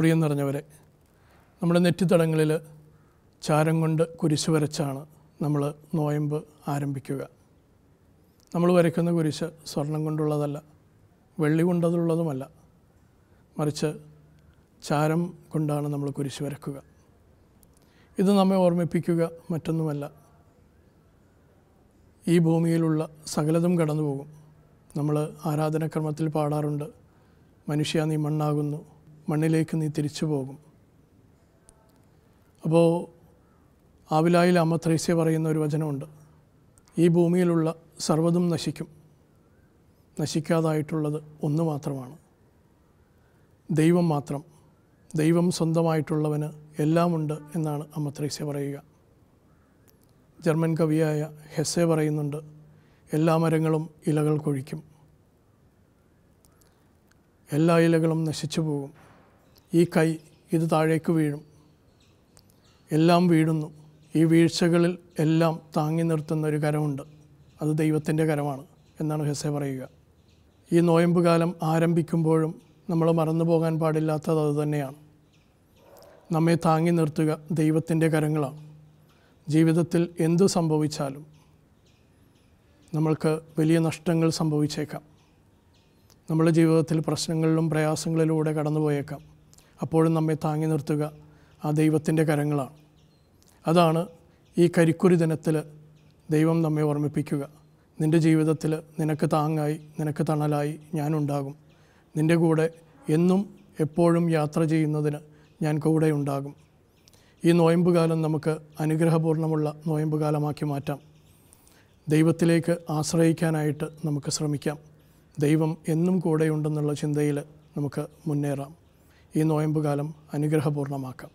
പ്രിയം നിറഞ്ഞവരെ നമ്മുടെ നെറ്റിത്തടങ്ങളിൽ ചാരം കൊണ്ട് കുരിശ് വരച്ചാണ് നമ്മൾ നോയമ്പ് ആരംഭിക്കുക നമ്മൾ വരയ്ക്കുന്ന കുരിശ് സ്വർണം കൊണ്ടുള്ളതല്ല വെള്ളി കൊണ്ടതുള്ളതുമല്ല മറിച്ച് ചാരം കൊണ്ടാണ് നമ്മൾ കുരിശ് വരക്കുക ഇത് നമ്മെ ഓർമ്മിപ്പിക്കുക മറ്റൊന്നുമല്ല ഈ ഭൂമിയിലുള്ള സകലതും കടന്നു പോകും നമ്മൾ ആരാധനക്രമത്തിൽ പാടാറുണ്ട് മനുഷ്യ നീ മണ്ണാകുന്നു മണ്ണിലേക്ക് നീ തിരിച്ചു പോകും അപ്പോൾ ആവിലായിൽ അമ്മ ത്രേസ്യ പറയുന്ന ഒരു വചനമുണ്ട് ഈ ഭൂമിയിലുള്ള സർവ്വതും നശിക്കും നശിക്കാതായിട്ടുള്ളത് ഒന്ന് മാത്രമാണ് ദൈവം മാത്രം ദൈവം സ്വന്തമായിട്ടുള്ളവന് എല്ലാമുണ്ട് എന്നാണ് അമ്മ ത്രേസ്യ പറയുക ജർമ്മൻ കവിയായ ഹെസ്സെ പറയുന്നുണ്ട് എല്ലാ മരങ്ങളും ഇലകൾ കൊഴിക്കും എല്ലാ ഇലകളും നശിച്ചു പോകും ഈ കൈ ഇത് താഴേക്ക് വീഴും എല്ലാം വീഴുന്നു ഈ വീഴ്ചകളിൽ എല്ലാം താങ്ങി നിർത്തുന്ന ഒരു കരമുണ്ട് അത് ദൈവത്തിൻ്റെ കരമാണ് എന്നാണ് ഹെസെ പറയുക ഈ നോയമ്പ് കാലം ആരംഭിക്കുമ്പോഴും നമ്മൾ മറന്നു പോകാൻ പാടില്ലാത്തത് അതുതന്നെയാണ് നമ്മെ താങ്ങി നിർത്തുക ദൈവത്തിൻ്റെ കരങ്ങളാണ് ജീവിതത്തിൽ എന്തു സംഭവിച്ചാലും നമ്മൾക്ക് വലിയ നഷ്ടങ്ങൾ സംഭവിച്ചേക്കാം നമ്മുടെ ജീവിതത്തിൽ പ്രശ്നങ്ങളിലും പ്രയാസങ്ങളിലൂടെ കടന്നുപോയേക്കാം അപ്പോഴും നമ്മെ താങ്ങി നിർത്തുക ആ ദൈവത്തിൻ്റെ കരങ്ങളാണ് അതാണ് ഈ കരിക്കുരി ദിനത്തിൽ ദൈവം നമ്മെ ഓർമ്മിപ്പിക്കുക നിൻ്റെ ജീവിതത്തിൽ നിനക്ക് താങ്ങായി നിനക്ക് തണലായി ഞാനുണ്ടാകും നിൻ്റെ കൂടെ എന്നും എപ്പോഴും യാത്ര ചെയ്യുന്നതിന് ഞാൻ കൂടെ ഉണ്ടാകും ഈ നോയമ്പുകാലം നമുക്ക് അനുഗ്രഹപൂർണ്ണമുള്ള നോയമ്പുകാലമാക്കി മാറ്റാം ദൈവത്തിലേക്ക് ആശ്രയിക്കാനായിട്ട് നമുക്ക് ശ്രമിക്കാം ദൈവം എന്നും കൂടെയുണ്ടെന്നുള്ള ചിന്തയിൽ നമുക്ക് മുന്നേറാം ഈ നോയമ്പുകാലം അനുഗ്രഹപൂർണമാക്കാം